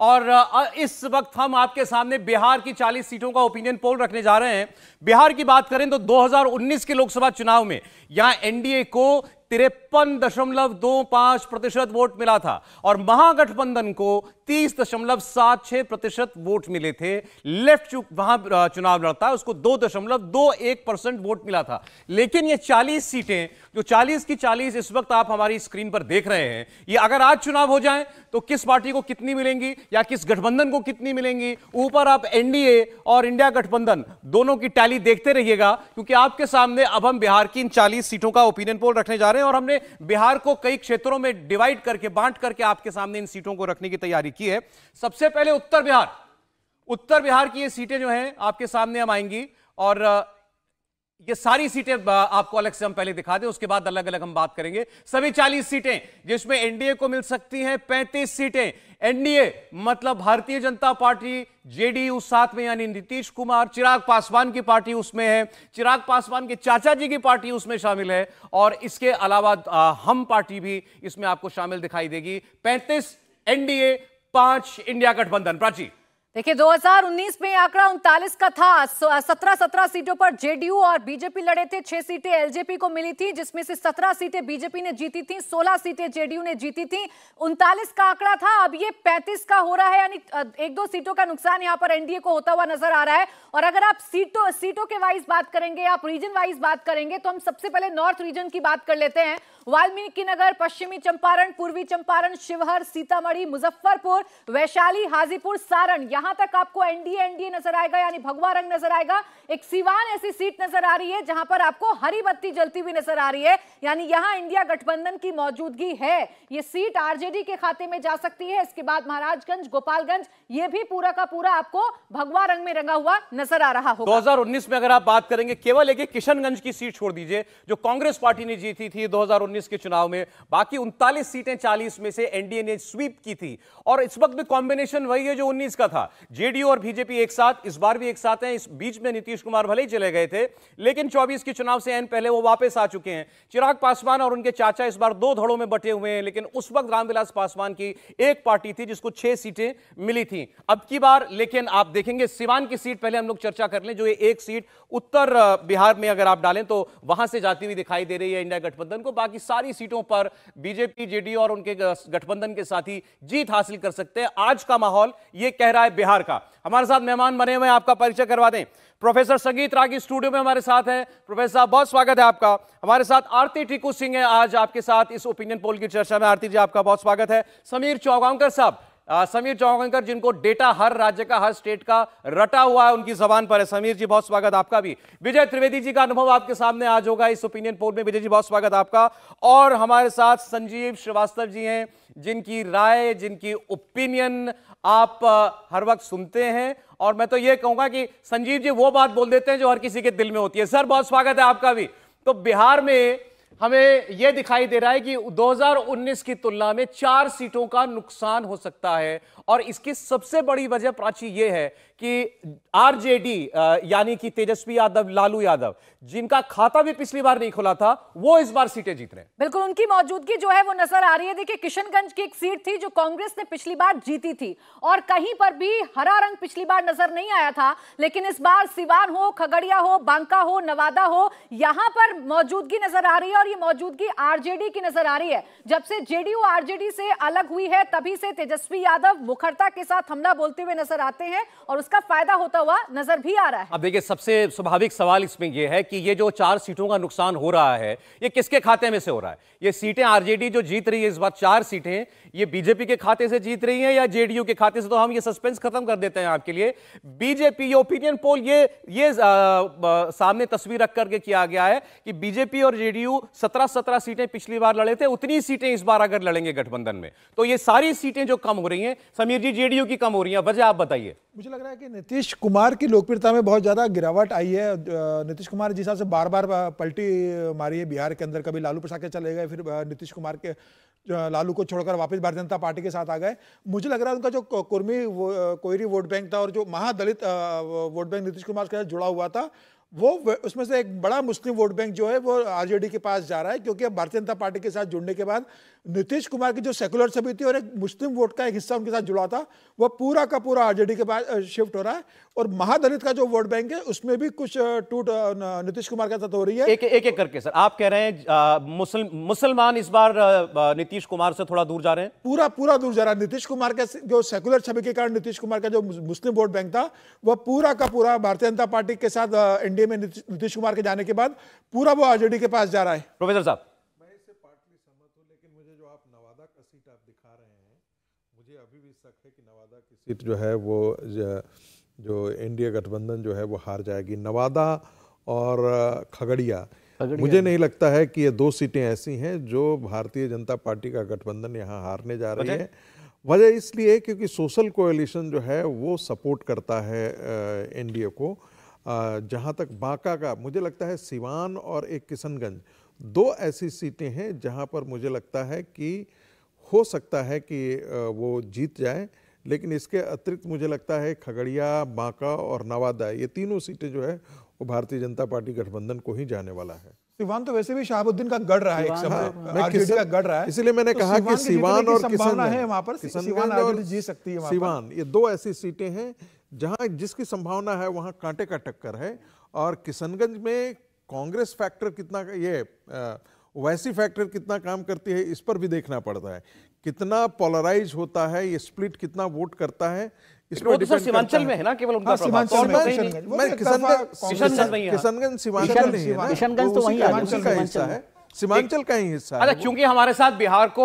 और इस वक्त हम आपके सामने बिहार की 40 सीटों का ओपिनियन पोल रखने जा रहे हैं बिहार की बात करें तो 2019 के लोकसभा चुनाव में यहां एनडीए को तिरपन दशमलव दो पांच प्रतिशत वोट मिला था और महागठबंधन को तीस दशमलव सात छह प्रतिशत वोट मिले थे लेफ्ट वहां चुनाव लड़ता है उसको दो दशमलव दो एक परसेंट वोट मिला था लेकिन ये चालीस सीटें जो चालीस की चालीस इस वक्त आप हमारी स्क्रीन पर देख रहे हैं ये अगर आज चुनाव हो जाए तो किस पार्टी को कितनी मिलेंगी या किस गठबंधन को कितनी मिलेंगी ऊपर आप एनडीए और इंडिया गठबंधन दोनों की टैली देखते रहिएगा क्योंकि आपके सामने अब हम बिहार की इन चालीस सीटों का ओपिनियन पोल रखने जा रहे हैं हैं और हमने बिहार को कई क्षेत्रों में डिवाइड करके बांट करके आपके सामने इन सीटों को रखने की तैयारी की है सबसे पहले उत्तर बिहार उत्तर बिहार की ये सीटें जो हैं आपके सामने हम आएंगी और ये सारी सीटें आपको अलग से हम पहले दिखा दें उसके बाद अलग अलग हम बात करेंगे सभी 40 सीटें जिसमें एनडीए को मिल सकती हैं 35 सीटें एनडीए मतलब भारतीय जनता पार्टी जेडीयू साथ में यानी नीतीश कुमार चिराग पासवान की पार्टी उसमें है चिराग पासवान के चाचा जी की पार्टी उसमें शामिल है और इसके अलावा हम पार्टी भी इसमें आपको शामिल दिखाई देगी पैंतीस एनडीए पांच इंडिया गठबंधन प्राची देखिए 2019 में आंकड़ा उनतालीस का था सत्रह सत्रह सीटों पर जेडीयू और बीजेपी लड़े थे छह सीटें एलजेपी को मिली थी जिसमें से सत्रह सीटें बीजेपी ने जीती थी सोलह सीटें जेडीयू ने जीती थी उनतालीस का आंकड़ा था अब ये पैंतीस का हो रहा है यानी एक दो सीटों का नुकसान यहाँ पर एनडीए को होता हुआ नजर आ रहा है और अगर आप सीटों सीटों के वाइज बात करेंगे आप रीजन वाइज बात करेंगे तो हम सबसे पहले नॉर्थ रीजन की बात कर लेते हैं वाल्मीकि नगर पश्चिमी चंपारण पूर्वी चंपारण शिवहर सीतामढ़ी मुजफ्फरपुर वैशाली हाजीपुर सारण यहां तक आपको एनडीए एनडीए नजर आएगा यानी भगवा रंग नजर आएगा एक सीवान ऐसी सीट नजर आ रही है जहां पर आपको हरी बत्ती जलती हुई नजर आ रही है यानी यहां इंडिया गठबंधन की मौजूदगी है ये सीट आरजेडी के खाते में जा सकती है इसके बाद महाराजगंज गोपालगंज ये भी पूरा का पूरा आपको भगवा रंग में रंगा हुआ नजर आ रहा हो दो में अगर आप बात करेंगे केवल एक किशनगंज की सीट छोड़ दीजिए जो कांग्रेस पार्टी ने जीती थी दो 2019 के चुनाव में बाकी उनतालीस सीटें 40 में से एनडीए ने स्वीप की थी और इस वक्त भी कॉम्बिनेशन वही है जो 19 का था जेडीयू और बीजेपी एक साथ इस बार भी एक साथ हैं इस बीच में नीतीश कुमार भले ही चले गए थे लेकिन 24 के चुनाव से एन पहले वो वापस आ चुके हैं चिराग पासवान और उनके चाचा इस बार दो धड़ों में बटे हुए हैं लेकिन उस वक्त रामविलास पासवान की एक पार्टी थी जिसको छह सीटें मिली थी अब की बार लेकिन आप देखेंगे सिवान की सीट पहले हम लोग चर्चा कर लें जो एक सीट उत्तर बिहार में अगर आप डालें तो वहां से जाती हुई दिखाई दे रही है इंडिया गठबंधन को बाकी सारी सीटों पर बीजेपी जेडी और उनके गठबंधन के ही जीत हासिल कर सकते हैं आज का माहौल ये कह रहा है बिहार का हमारे साथ मेहमान बने हुए आपका परिचय करवा दें प्रोफेसर संगीत रागी स्टूडियो में हमारे साथ हैं प्रोफेसर साहब बहुत स्वागत है आपका हमारे साथ आरती टीकू सिंह है आज आपके साथ इस ओपिनियन पोल की चर्चा में आरती जी आपका बहुत स्वागत है समीर चौगांवकर साहब समीर चौगनकर जिनको डेटा हर राज्य का हर स्टेट का रटा हुआ है उनकी जबान पर है समीर जी बहुत स्वागत आपका भी विजय त्रिवेदी जी का अनुभव आपके सामने आज होगा इस ओपिनियन पोल में विजय जी बहुत स्वागत आपका और हमारे साथ संजीव श्रीवास्तव जी हैं जिनकी राय जिनकी ओपिनियन आप हर वक्त सुनते हैं और मैं तो ये कहूंगा कि संजीव जी वो बात बोल देते हैं जो हर किसी के दिल में होती है सर बहुत स्वागत है आपका भी तो बिहार में हमें यह दिखाई दे रहा है कि 2019 की तुलना में चार सीटों का नुकसान हो सकता है और इसकी सबसे बड़ी वजह प्राची यह है कि आरजेडी यानी कि तेजस्वी यादव लालू यादव जिनका खाता भी पिछली बार नहीं खुला था वो इस बार सीटें जीत रहे हैं बिल्कुल उनकी मौजूदगी जो है वो नजर आ रही है देखिए किशनगंज की एक सीट थी जो कांग्रेस ने पिछली बार जीती थी और कहीं पर भी हरा रंग पिछली बार नजर नहीं आया था लेकिन इस बार सिवान हो खगड़िया हो बांका हो नवादा हो यहां पर मौजूदगी नजर आ रही है और ये मौजूदगी आरजेडी की नजर आ रही है जब से जेडीयू आरजेडी से अलग हुई है तभी से तेजस्वी यादव मुखरता के साथ हमला बोलते हुए नजर आते हैं और उसका फायदा होता हुआ नजर भी आ रहा है अब देखिए सबसे स्वाभाविक सवाल इसमें यह है कि ये जो चार सीटों का नुकसान हो रहा है ये किसके खाते में से हो रहा है ये सीटें आरजेडी जो जीत रही है इस बार चार सीटें ये बीजेपी के खाते से जीत रही है या जेडीयू के खाते से तो हम ये सस्पेंस खत्म कर देते हैं आपके लिए बीजेपी ये ओपिनियन पोल ये ये सामने तस्वीर रख करके किया गया है कि बीजेपी और जेडीयू सत्रह सत्रह सीटें पिछली बार लड़े थे उतनी सीटें इस बार अगर लड़ेंगे गठबंधन में तो ये सारी सीटें जो कम हो रही हैं समीर जी जेडीयू की कम हो रही है वजह आप बताइए मुझे लग रहा है कि नीतीश कुमार की लोकप्रियता में बहुत ज़्यादा गिरावट आई है नीतीश कुमार जिस से बार बार पलटी मारी है बिहार के अंदर कभी लालू प्रसाद के चले गए फिर नीतीश कुमार के लालू को छोड़कर वापस भारतीय जनता पार्टी के साथ आ गए मुझे लग रहा है उनका जो कुर्मी वो, कोयरी वोट बैंक था और जो महादलित वोट बैंक नीतीश कुमार के साथ जुड़ा हुआ था वो उसमें से एक बड़ा मुस्लिम वोट बैंक जो है वो आरजेडी के पास जा रहा है क्योंकि अब भारतीय जनता पार्टी के साथ जुड़ने के बाद नीतीश कुमार की जो सेकुलर समिति और एक मुस्लिम वोट का एक हिस्सा उनके साथ जुड़ा था वह पूरा का पूरा आरजेडी के पास शिफ्ट हो रहा है और महादलित का जो वोट बैंक है उसमें भी कुछ टूट नीतीश कुमार के साथ हो रही है एक एक, एक करके सर आप कह रहे हैं मुसलमान इस बार नीतीश कुमार से थोड़ा दूर जा रहे हैं पूरा पूरा दूर जा रहा है नीतीश कुमार के जो सेकुलर छवि के कारण नीतीश कुमार का जो मुस्लिम वोट बैंक था वह पूरा का पूरा भारतीय जनता पार्टी के साथ एनडीए में नीतीश कुमार के जाने के बाद पूरा वो आरजेडी के पास जा रहा है प्रोफेसर साहब सीट जो है वो जो एनडीए गठबंधन जो है वो हार जाएगी नवादा और खगड़िया मुझे नहीं लगता है कि ये दो सीटें ऐसी हैं जो भारतीय जनता पार्टी का गठबंधन यहाँ हारने जा रही है वजह इसलिए क्योंकि सोशल कोएलिशन जो है वो सपोर्ट करता है एनडीए को जहाँ तक बांका का मुझे लगता है सिवान और एक किशनगंज दो ऐसी सीटें हैं जहाँ पर मुझे लगता है कि हो सकता है कि वो जीत जाए लेकिन इसके अतिरिक्त मुझे लगता है खगड़िया बांका और नवादा ये तीनों सीटें जो है वो भारतीय जनता पार्टी गठबंधन को ही जाने वाला है सिवान तो वैसे भी शहाबुद्दीन का गढ़ रहा है एक हाँ, समय किसी का गढ़ रहा है इसलिए मैंने तो कहा कि सिवान और किसान है वहां पर सिवान और जी सकती है सिवान ये दो ऐसी सीटें हैं जहां जिसकी संभावना है वहां कांटे का टक्कर है और किशनगंज में कांग्रेस फैक्टर कितना ये वैसी फैक्टर कितना काम करती है इस पर भी देखना पड़ता है कितना पोलराइज होता है ये स्प्लिट कितना वोट करता है इसमें तो सीमांचल में है ना केवल उनका किशनगंज हाँ, किशनगंज सीमांचल किशनगंज तो, तो वहीं का हिस्सा है सीमांचल का ही हिस्सा अच्छा क्योंकि हमारे साथ बिहार को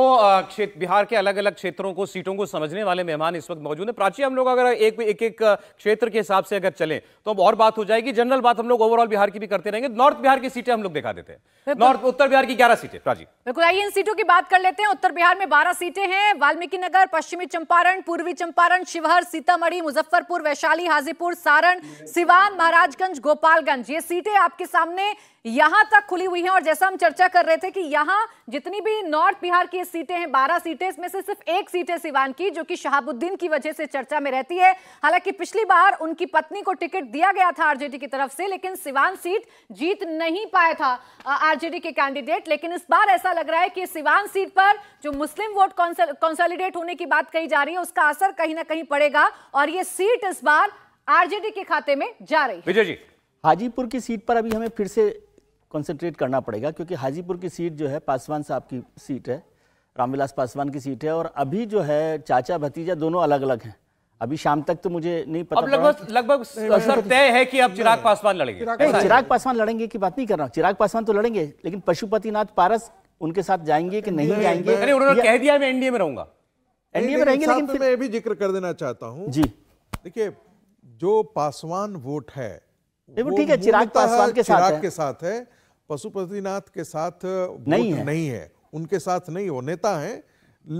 क्षेत्र बिहार के अलग अलग क्षेत्रों को सीटों को समझने वाले मेहमान इस वक्त मौजूद हैं प्राची हम लोग अगर एक एक एक क्षेत्र के हिसाब से अगर चलें तो अब और बात हो जाएगी जनरल बात हम लोग ओवरऑल बिहार की भी करते रहेंगे नॉर्थ बिहार की सीटें हम लोग दिखा देते हैं नॉर्थ उत्तर बिहार की ग्यारह सीटें प्राची बिल्कुल आइए इन सीटों की बात कर लेते हैं उत्तर बिहार में बारह सीटें हैं वाल्मीकि नगर पश्चिमी चंपारण पूर्वी चंपारण शिवहर सीतामढ़ी मुजफ्फरपुर वैशाली हाजीपुर सारण सिवान महाराजगंज गोपालगंज ये सीटें आपके सामने यहां तक खुली हुई है और जैसा हम चर्चा कर रहे थे कि यहां जितनी भी नॉर्थ बिहार की सीटें हैं बारह सीटें इसमें से सिर्फ एक सीट है सिवान की जो कि शहाबुद्दीन की वजह से चर्चा में रहती है हालांकि पिछली बार उनकी पत्नी को टिकट दिया गया था आरजेडी की तरफ से लेकिन सिवान सीट जीत नहीं पाया था आरजेडी के कैंडिडेट लेकिन इस बार ऐसा लग रहा है कि सिवान सीट पर जो मुस्लिम वोट कॉन्सोलिडेट होने की बात कही जा रही है उसका असर कहीं ना कहीं पड़ेगा और ये सीट इस बार आरजेडी के खाते में जा रही है विजय जी हाजीपुर की सीट पर अभी हमें फिर से कंसंट्रेट करना पड़ेगा क्योंकि हाजीपुर की सीट जो है पासवान साहब की सीट है रामविलास पासवान की सीट है और अभी जो है चाचा भतीजा दोनों अलग अलग हैं अभी शाम तक तो मुझे नहीं पता लगभग लगभग असर तय है कि अब चिराग पासवान लड़ेंगे चिराग पासवान लड़ेंगे की बात नहीं कर रहा हूँ चिराग पासवान तो लड़ेंगे लेकिन पशुपतिनाथ पारस उनके साथ जाएंगे कि नहीं जाएंगे अरे उन्होंने कह दिया मैं एनडीए में रहूंगा एनडीए में रहेंगे लेकिन मैं भी जिक्र कर देना चाहता हूँ जी देखिए जो पासवान वोट है वो ठीक है चिराग पासवान के साथ के साथ है पशुपतिनाथ के साथ नहीं है।, नहीं है उनके साथ नहीं वो नेता है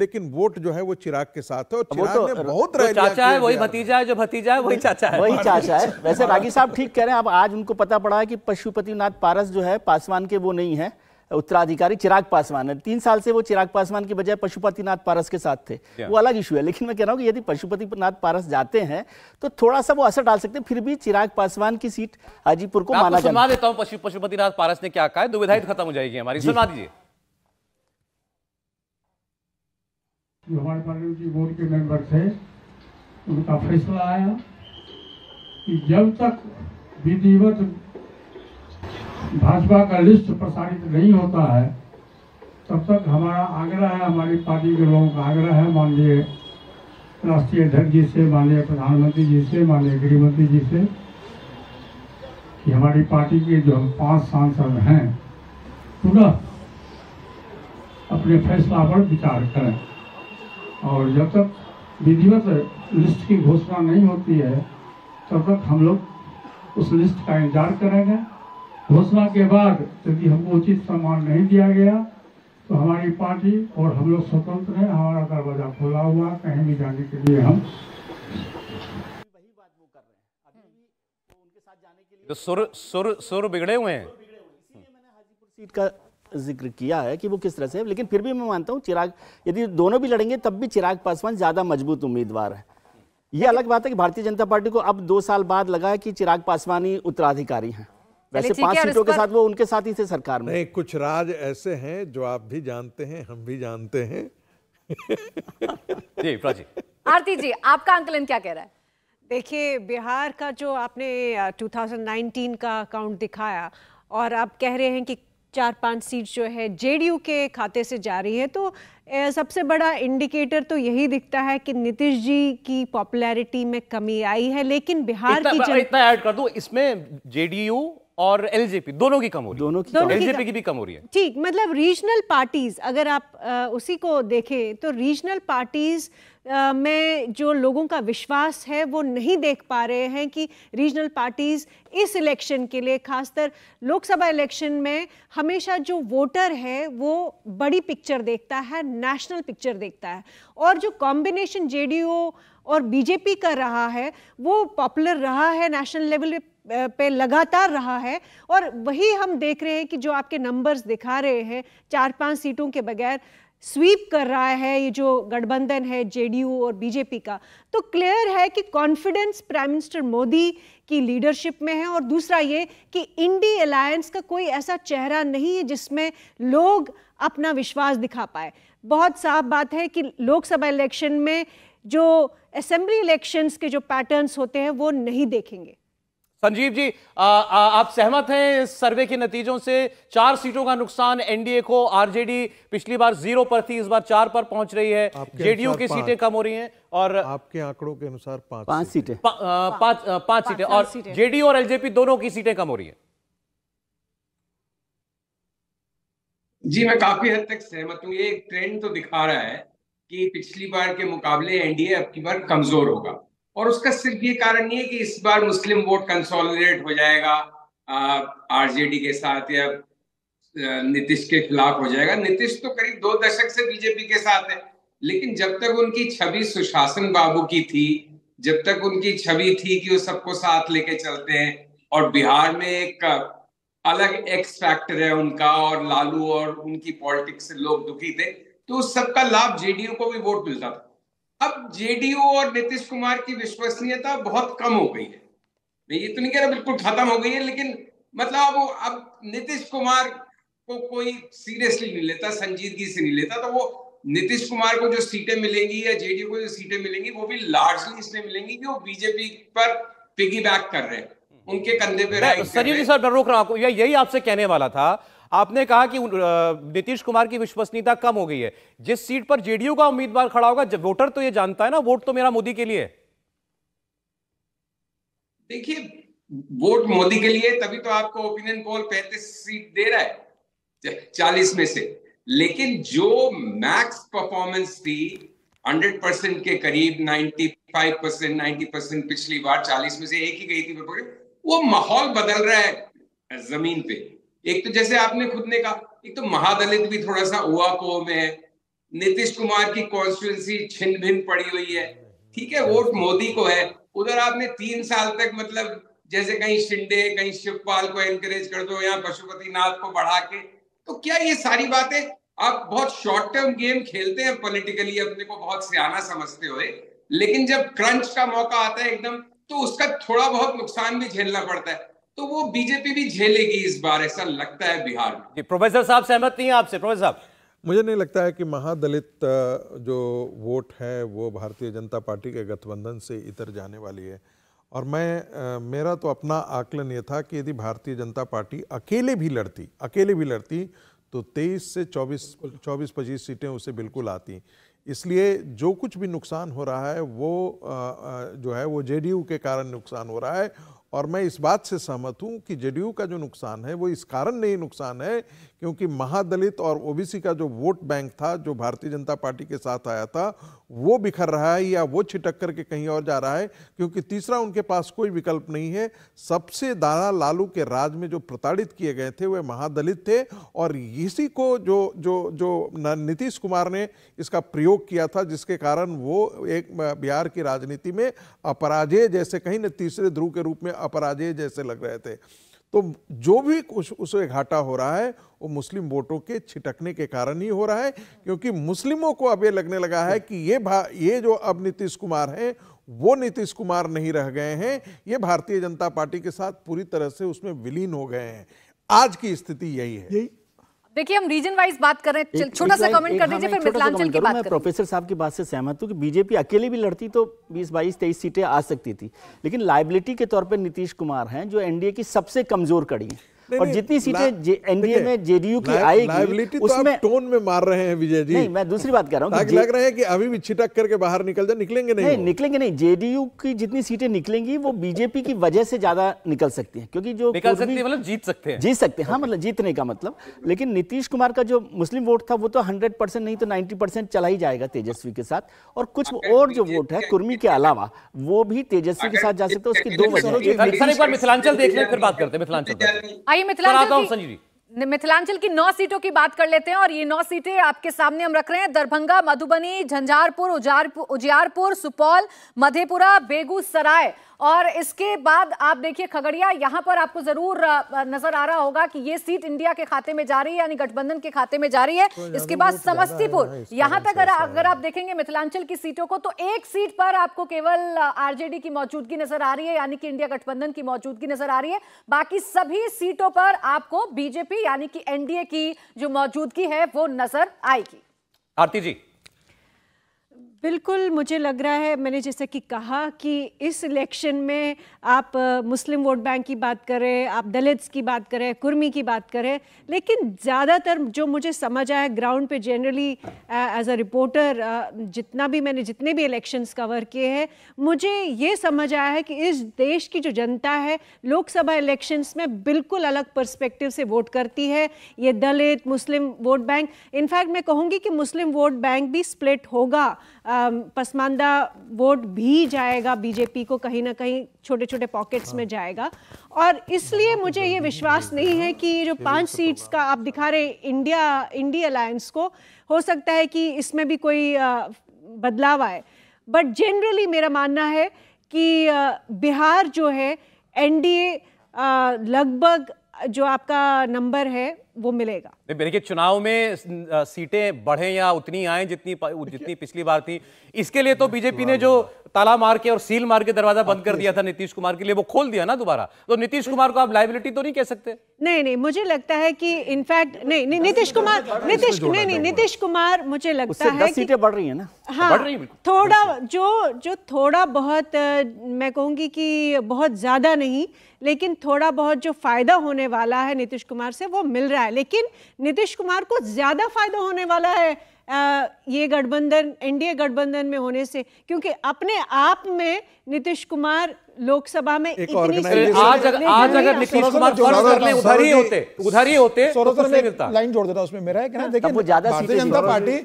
लेकिन वोट जो है वो चिराग के साथ है और चिराग तो, ने बहुत तो चाचा है वही भतीजा है जो भतीजा है वही चाचा है वही चाचा है वैसे रागी साहब ठीक कह रहे हैं अब आज उनको पता पड़ा है कि पशुपतिनाथ पारस जो है पासवान के वो नहीं है उत्तराधिकारी चिराग पासवान है तीन साल से वो चिराग पासवान के बजाय पशुपतिनाथ पारस के साथ थे वो अलग इशू है लेकिन मैं कह रहा हूँ कि यदि पशुपतिनाथ पारस जाते हैं तो थोड़ा सा वो असर डाल सकते हैं फिर भी चिराग पासवान की सीट हाजीपुर को माना सुना देता हूँ पशुपतिनाथ पारस ने क्या कहा है दुविधा खत्म हो जाएगी हमारी सुना दीजिए जो हमारे पार्लियामेंट्री बोर्ड के मेंबर्स हैं उनका फैसला आया कि जब तक विधिवत भाजपा का लिस्ट प्रसारित नहीं होता है तब तक हमारा आग्रह है हमारी पार्टी के लोगों का आग्रह है माननीय राष्ट्रीय अध्यक्ष जी से माननीय प्रधानमंत्री जी से माननीय गृहमंत्री जी से कि हमारी पार्टी के जो हम पांच सांसद हैं पुनः अपने फैसला पर विचार करें और जब तक विधिवत लिस्ट की घोषणा नहीं होती है तब तक हम लोग उस लिस्ट का इंतजार करेंगे घोषणा के बाद यदि हमको उचित सम्मान नहीं दिया गया तो हमारी पार्टी और हम लोग स्वतंत्र हैं हमारा दरवाजा खुला हुआ कहीं भी जाने के लिए हम तो सुर सुर सुर बिगड़े हुए हैं सीट का जिक्र किया है कि वो किस तरह से लेकिन फिर भी मैं मानता हूँ चिराग यदि दोनों भी लड़ेंगे तब भी चिराग पासवान ज़्यादा मजबूत उम्मीदवार है ये अलग बात है कि भारतीय जनता पार्टी को अब दो साल बाद लगा है कि चिराग पासवान ही उत्तराधिकारी हैं वैसे पांच सीटों के साथ वो उनके साथ ही थे सरकार में नहीं कुछ राज ऐसे हैं जो आप भी जानते हैं हम भी जानते हैं जी प्राची आरती जी आपका आंकलन क्या कह रहा है देखिए बिहार का जो आपने 2019 का अकाउंट दिखाया और आप कह रहे हैं कि चार पांच सीट जो है जेडीयू के खाते से जा रही है तो सबसे बड़ा इंडिकेटर तो यही दिखता है कि नीतीश जी की पॉपुलैरिटी में कमी आई है लेकिन बिहार इतना, की जन... इतना ऐड कर दूं इसमें जेडीयू और एलजेपी दोनों की कम हो रही है दोनों की दोनों एलजेपी की, की भी कम हो रही है ठीक मतलब रीजनल पार्टीज अगर आप आ, उसी को देखें तो रीजनल पार्टीज में जो लोगों का विश्वास है वो नहीं देख पा रहे हैं कि रीजनल पार्टीज़ इस इलेक्शन के लिए खासकर लोकसभा इलेक्शन में हमेशा जो वोटर है वो बड़ी पिक्चर देखता है नेशनल पिक्चर देखता है और जो कॉम्बिनेशन जे और बीजेपी कर रहा है वो पॉपुलर रहा है नेशनल लेवल पे लगातार रहा है और वही हम देख रहे हैं कि जो आपके नंबर्स दिखा रहे हैं चार पांच सीटों के बगैर स्वीप कर रहा है ये जो गठबंधन है जेडीयू और बीजेपी का तो क्लियर है कि कॉन्फिडेंस प्राइम मिनिस्टर मोदी की लीडरशिप में है और दूसरा ये कि इंडी अलायंस का कोई ऐसा चेहरा नहीं है जिसमें लोग अपना विश्वास दिखा पाए बहुत साफ बात है कि लोकसभा इलेक्शन में जो असेंबली इलेक्शंस के जो पैटर्न्स होते हैं वो नहीं देखेंगे संजीव जी आ, आ, आप सहमत हैं इस सर्वे के नतीजों से चार सीटों का नुकसान एनडीए को आरजेडी पिछली बार जीरो पर थी इस बार चार पर पहुंच रही है जेडीयू की सीटें कम हो रही हैं और आपके आंकड़ों के अनुसार पांच पांच सीटें पांच पांच सीटें और जेडीयू और एलजेपी दोनों की सीटें कम हो रही हैं जी मैं काफी हद तक सहमत हूँ ये एक ट्रेंड तो दिखा रहा है कि पिछली बार के मुकाबले एनडीए अब की बार कमजोर होगा और उसका सिर्फ ये कारण नहीं है कि इस बार मुस्लिम वोट कंसोलिडेट हो जाएगा आरजेडी के साथ या नीतीश के खिलाफ हो जाएगा नीतीश तो करीब दो दशक से बीजेपी के साथ है लेकिन जब तक उनकी छवि सुशासन बाबू की थी जब तक उनकी छवि थी कि वो सबको साथ लेके चलते हैं और बिहार में एक अलग एक्स फैक्टर है उनका और लालू और उनकी पॉलिटिक्स से लोग दुखी थे तो उस सबका लाभ जेडीयू को भी वोट मिलता था अब जेडीयू और नीतीश कुमार की विश्वसनीयता बहुत कम हो गई है मैं ये तो नहीं कह रहा बिल्कुल खत्म हो गई है लेकिन मतलब अब अब नीतीश कुमार को कोई सीरियसली नहीं लेता संजीदगी से नहीं लेता तो वो नीतीश कुमार को जो सीटें मिलेंगी या जेडीयू को जो सीटें मिलेंगी वो भी लार्जली इसलिए मिलेंगी कि वो बीजेपी पर पिगी बैक कर रहे हैं उनके कंधे पे सर जी सर रोक रहा हूँ यही आपसे कहने वाला था आपने कहा कि नीतीश कुमार की विश्वसनीयता कम हो गई है जिस सीट पर जेडीयू का उम्मीदवार खड़ा होगा जब वोटर तो ये जानता है ना वोट तो मेरा मोदी के लिए देखिए वोट मोदी के लिए तभी तो आपको ओपिनियन पोल पैंतीस सीट दे रहा है चालीस में से लेकिन जो मैक्स परफॉर्मेंस थी 100 परसेंट के करीब 95 परसेंट नाइन्टी परसेंट पिछली बार 40 में से एक ही गई थी वो माहौल बदल रहा है जमीन पे एक तो जैसे आपने खुद ने कहा एक तो महादलित भी थोड़ा सा हुआ को में है नीतीश कुमार की कॉन्स्टिट्युएंसी छिन भिन पड़ी हुई है ठीक है वोट मोदी को है उधर आपने तीन साल तक मतलब जैसे कहीं शिंदे कहीं शिवपाल को एनकरेज कर दो या पशुपति नाथ को बढ़ा के तो क्या ये सारी बातें आप बहुत शॉर्ट टर्म गेम खेलते हैं पॉलिटिकली अपने को बहुत सियाना समझते हुए लेकिन जब क्रंच का मौका आता है एकदम तो उसका थोड़ा बहुत नुकसान भी झेलना पड़ता है तो वो बीजेपी भी झेलेगी इस बार ऐसा लगता है बिहार में प्रोफेसर साहब सहमत नहीं है आपसे प्रोफेसर साहब मुझे नहीं लगता है कि महादलित जो वोट है वो भारतीय जनता पार्टी के गठबंधन से इतर जाने वाली है और मैं मेरा तो अपना आकलन ये था कि यदि भारतीय जनता पार्टी अकेले भी लड़ती अकेले भी लड़ती तो 23 से 24 24 पच्चीस सीटें उसे बिल्कुल आती इसलिए जो कुछ भी नुकसान हो रहा है वो जो है वो जेडीयू के कारण नुकसान हो रहा है और मैं इस बात से सहमत हूँ कि जेडीयू का जो नुकसान है वो इस कारण नहीं नुकसान है क्योंकि महादलित और ओबीसी का जो वोट बैंक था जो भारतीय जनता पार्टी के साथ आया था वो बिखर रहा है या वो छिटक करके कहीं और जा रहा है क्योंकि तीसरा उनके पास कोई विकल्प नहीं है सबसे दादा लालू के राज में जो प्रताड़ित किए गए थे वे महादलित थे और इसी को जो जो जो नीतीश कुमार ने इसका प्रयोग किया था जिसके कारण वो एक बिहार की राजनीति में अपराजय जैसे कहीं न तीसरे ध्रुव के रूप में अपराधी जैसे लग रहे थे तो जो भी कुछ उसे घाटा हो रहा है वो मुस्लिम वोटों के छिटकने के कारण ही हो रहा है क्योंकि मुस्लिमों को अब ये लगने लगा है कि ये ये जो अब नीतीश कुमार हैं वो नीतीश कुमार नहीं रह गए हैं ये भारतीय जनता पार्टी के साथ पूरी तरह से उसमें विलीन हो गए हैं आज की स्थिति यही है यही देखिए हम रीजन वाइज बात कर रहे हैं छोटा सा कमेंट कर हाँ, दीजिए फिर मिथिलांचल की बात प्रोफेसर साहब की बात से सहमत हूँ कि बीजेपी अकेले भी लड़ती तो 20 बाईस तेईस सीटें आ सकती थी लेकिन लाइबिलिटी के तौर पर नीतीश कुमार हैं जो एनडीए की सबसे कमजोर कड़ी है और जितनी सीटें एनडीए में जेडीयू की आएगी तो उसमें टोन में मार रहे हैं विजय जी नहीं मैं दूसरी बात कर रहा हूँ लग रहा है कि अभी भी छिटक करके बाहर निकल जाए निकलेंगे नहीं, नहीं निकलेंगे नहीं जेडीयू की जितनी सीटें निकलेंगी वो बीजेपी की वजह से ज्यादा निकल सकती है क्योंकि जो निकल सकती है मतलब जीत सकते हैं जीत सकते हैं हाँ मतलब जीतने का मतलब लेकिन नीतीश कुमार का जो मुस्लिम वोट था वो तो हंड्रेड नहीं तो नाइन्टी चला ही जाएगा तेजस्वी के साथ और कुछ और जो वोट है कुर्मी के अलावा वो भी तेजस्वी के साथ जा सकते हैं उसकी दो वजह अच्छा, मिथिलांचल देख लें फिर बात करते हैं मिथिलांचल आइए मिथिलांचल मिथिलांचल की नौ सीटों की बात कर लेते हैं और ये नौ सीटें आपके सामने हम रख रहे हैं दरभंगा मधुबनी झंझारपुर उजियारपुर सुपौल मधेपुरा बेगूसराय और इसके बाद आप देखिए खगड़िया यहां पर आपको जरूर नजर आ रहा होगा कि ये सीट इंडिया के खाते में जा रही है यानी गठबंधन के खाते में जा रही है तो इसके बाद समस्तीपुर यहां तक अगर आप देखेंगे मिथिलांचल की सीटों को तो एक सीट पर आपको केवल आरजेडी की मौजूदगी नजर आ रही है यानी कि इंडिया गठबंधन की मौजूदगी नजर आ रही है बाकी सभी सीटों पर आपको बीजेपी यानी कि एनडीए की जो मौजूदगी है वो नजर आएगी आरती जी बिल्कुल मुझे लग रहा है मैंने जैसा कि कहा कि इस इलेक्शन में आप मुस्लिम वोट बैंक की बात करें आप दलित्स की बात करें कुर्मी की बात करें लेकिन ज़्यादातर जो मुझे समझ आया ग्राउंड पे जनरली एज अ रिपोर्टर जितना भी मैंने जितने भी इलेक्शंस कवर किए हैं मुझे ये समझ आया है कि इस देश की जो जनता है लोकसभा इलेक्शंस में बिल्कुल अलग परस्पेक्टिव से वोट करती है ये Dalit Muslim vote bank in fact मैं कहूँगी कि मुस्लिम वोट बैंक भी स्प्लिट होगा पसमानदा वोट भी जाएगा बीजेपी को कहीं ना कहीं छोटे छोटे पॉकेट्स में जाएगा और इसलिए मुझे ये विश्वास नहीं है कि जो पांच सीट्स का आप दिखा रहे इंडिया इंडिया अलायंस को हो सकता है कि इसमें भी कोई बदलाव आए बट जनरली मेरा मानना है कि बिहार जो है एनडीए लगभग जो आपका नंबर है वो मिलेगा देखिए चुनाव में सीटें बढ़े या उतनी आए जितनी जितनी पिछली बार थी इसके लिए तो हाँ, बीजेपी ने जो ताला मार के और सील मार के दरवाजा बंद कर दिया था नीतीश कुमार के लिए वो खोल दिया ना दोबारा तो नीतीश कुमार को आप लाइबिलिटी तो नहीं कह सकते नहीं नहीं मुझे लगता है कि इनफैक्ट नहीं नहीं नीतीश कुमार नीतीश नहीं नहीं नीतीश कुमार मुझे लगता है सीटें बढ़ रही है ना हाँ थोड़ा जो जो थोड़ा बहुत मैं कहूंगी कि बहुत ज्यादा नहीं लेकिन थोड़ा बहुत जो फायदा होने वाला है नीतीश कुमार से वो मिल रहा है है लेकिन नीतीश कुमार को ज़्यादा फायदा होने वाला है आ, ये गठबंधन एनडीए गठबंधन में होने से क्योंकि अपने आप में नीतीश कुमार लोकसभा में इतनी आज अगर आज अगर नीतीश कुमार उधर ही होते उधर ही होते तो लाइन जोड़ देता उसमें मेरा कहना देखिए भारतीय जनता पार्टी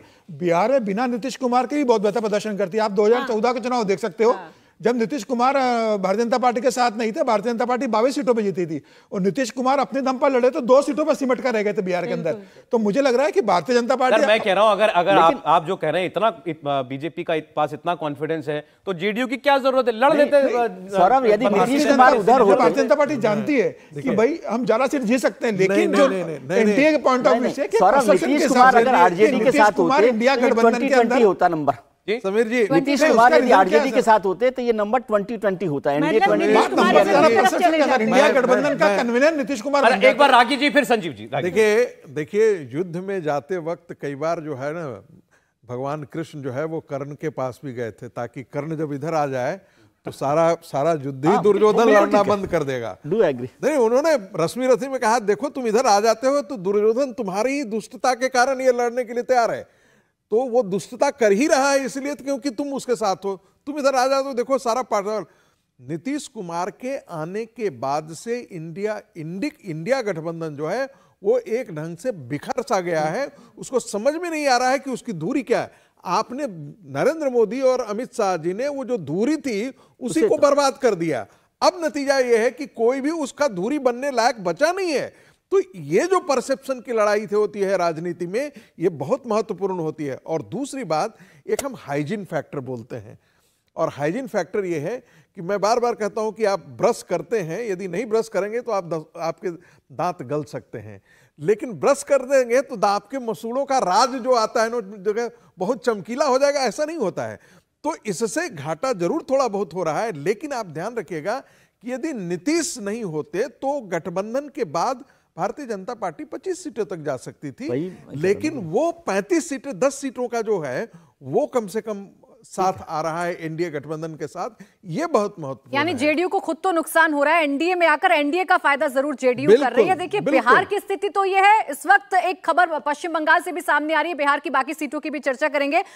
बिहार में बिना नीतीश कुमार के भी बहुत बेहतर प्रदर्शन करती है आप 2014 हाँ। के चुनाव देख सकते हो हाँ। जब नीतीश कुमार भारतीय जनता पार्टी के साथ नहीं थे भारतीय जनता पार्टी बाईस सीटों पर जीती थी और नीतीश कुमार अपने दम पर लड़े तो दो सीटों पर सिमट कर रह गए थे बिहार के अंदर तो मुझे लग रहा है कि भारतीय जनता पार्टी मैं कह रहा हूं अगर अगर आप, आप जो कह रहे हैं इतना बीजेपी का पास इतना कॉन्फिडेंस है तो जेडीयू की क्या जरूरत है लड़ लेते भारतीय जनता पार्टी जानती है कि भाई हम ज्यादा सीट जीत सकते हैं लेकिन जो एनडीए के पॉइंट ऑफ व्यू से नीतीश कुमार इंडिया तो गठबंधन के अंदर होता नंबर समीर जी तो मतलब नीतीश कुमार यदि आरजेडी के साथ होते तो ये नंबर ट्वेंटी ट्वेंटी होता है इंडिया गठबंधन का कन्वीनर नीतीश कुमार एक बार राखी जी फिर संजीव जी देखिए देखिए युद्ध में जाते वक्त कई बार जो है ना भगवान कृष्ण जो है वो कर्ण के पास भी गए थे ताकि कर्ण जब इधर आ जाए तो सारा सारा युद्ध ही हाँ, दुर्योधन लड़ना बंद कर देगा डू एग्री नहीं उन्होंने रश्मि रथी में कहा देखो तुम इधर आ जाते हो तो दुर्योधन तुम्हारी दुष्टता के कारण ये लड़ने के लिए तैयार है तो वो दुष्टता कर ही रहा है इसलिए तो क्योंकि तुम उसके साथ हो तुम इधर आ जाओ तो देखो सारा पार्टनर नीतीश कुमार के आने के बाद से इंडिया इंडिक इंडिया गठबंधन जो है वो एक ढंग से बिखर सा गया है उसको समझ में नहीं आ रहा है कि उसकी दूरी क्या है आपने नरेंद्र मोदी और अमित शाह जी ने वो जो दूरी थी उसी को तो। बर्बाद कर दिया अब नतीजा यह है कि कोई भी उसका दूरी बनने लायक बचा नहीं है तो ये जो परसेप्शन की लड़ाई थे होती है राजनीति में ये बहुत महत्वपूर्ण होती है और दूसरी बात एक हम हाइजीन फैक्टर बोलते हैं और हाइजीन फैक्टर ये है कि मैं बार बार कहता हूँ कि आप ब्रश करते हैं यदि नहीं ब्रश करेंगे तो आप द, आपके दांत गल सकते हैं लेकिन ब्रश कर देंगे तो आपके मसूड़ों का राज जो आता है ना जगह बहुत चमकीला हो जाएगा ऐसा नहीं होता है तो इससे घाटा जरूर थोड़ा बहुत हो रहा है लेकिन आप ध्यान रखिएगा कि यदि नीतीश नहीं होते तो गठबंधन के बाद भारतीय जनता पार्टी 25 सीटों तक जा सकती थी लेकिन वो 35 सीटें 10 सीटों का जो है वो कम से कम साथ आ रहा है एनडीए गठबंधन के साथ ये बहुत महत्वपूर्ण यानी जेडीयू को खुद तो नुकसान हो रहा है एनडीए में आकर एनडीए का फायदा जरूर जेडीयू कर रही है देखिए बिहार की स्थिति तो ये है इस वक्त एक खबर पश्चिम बंगाल से भी सामने आ रही है बिहार की बाकी सीटों की भी चर्चा करेंगे